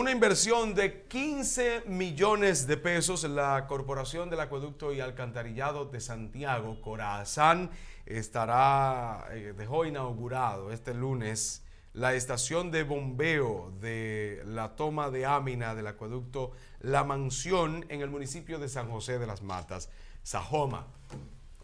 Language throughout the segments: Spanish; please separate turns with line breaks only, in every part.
Una inversión de 15 millones de pesos, en la Corporación del Acueducto y Alcantarillado de Santiago, Corazán, estará, eh, dejó inaugurado este lunes la estación de bombeo de la toma de Ámina del acueducto La Mansión en el municipio de San José de las Matas, Sajoma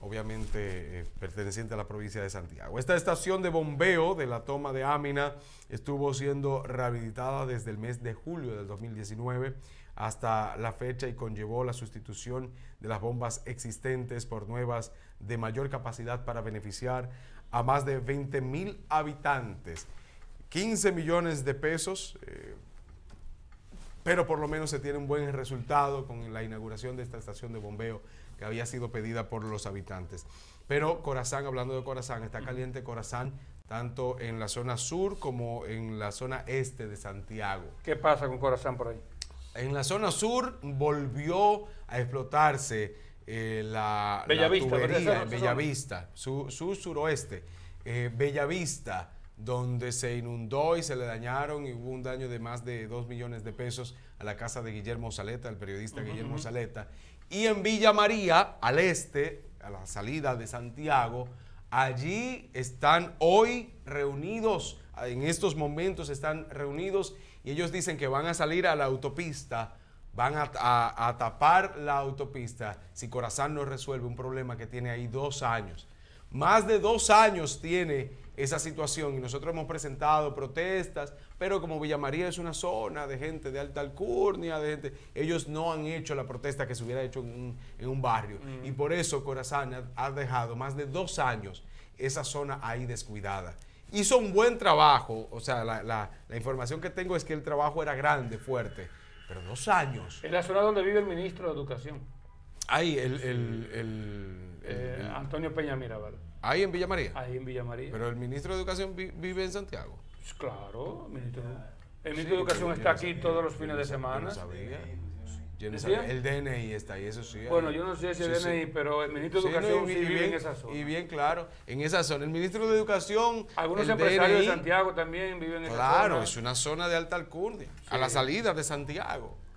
obviamente eh, perteneciente a la provincia de Santiago. Esta estación de bombeo de la toma de Amina estuvo siendo rehabilitada desde el mes de julio del 2019 hasta la fecha y conllevó la sustitución de las bombas existentes por nuevas de mayor capacidad para beneficiar a más de 20 mil habitantes. 15 millones de pesos eh, pero por lo menos se tiene un buen resultado con la inauguración de esta estación de bombeo que había sido pedida por los habitantes. Pero Corazán, hablando de Corazán, está caliente Corazán tanto en la zona sur como en la zona este de Santiago. ¿Qué pasa con Corazán por ahí? En la zona sur volvió a explotarse eh, la, Bellavista, Bellavista, su, suroeste. Eh, Bellavista donde se inundó y se le dañaron y hubo un daño de más de 2 millones de pesos a la casa de Guillermo Saleta, el periodista Guillermo Saleta. Y en Villa María, al este, a la salida de Santiago, allí están hoy reunidos, en estos momentos están reunidos y ellos dicen que van a salir a la autopista, van a, a tapar la autopista si Corazán no resuelve un problema que tiene ahí dos años más de dos años tiene esa situación y nosotros hemos presentado protestas, pero como Villamaría es una zona de gente de alta alcurnia, de gente, ellos no han hecho la protesta que se hubiera hecho en un, barrio. Y por eso Corazán ha, dejado más de dos años esa zona ahí descuidada. Hizo un buen trabajo, o sea, la, información que tengo es que el trabajo era grande, fuerte, pero dos años. En la zona donde vive el ministro de Educación. Ahí, eh, el. Antonio Peña Mirabal. Ahí en Villa María. Ahí en Villa Pero el ministro de Educación vive en Santiago. Pues claro, el ministro, el ministro de Educación está aquí todos los fines de semana. sabía. Yo no sabía. El DNI está ahí, eso sí. Bueno, yo no sé si el DNI, pero el ministro de Educación vive en esa zona. Y bien claro, en esa zona. El ministro de Educación. Algunos empresarios de Santiago también viven en esa zona. Claro, es una zona de alta alcurnia, a la salida de Santiago.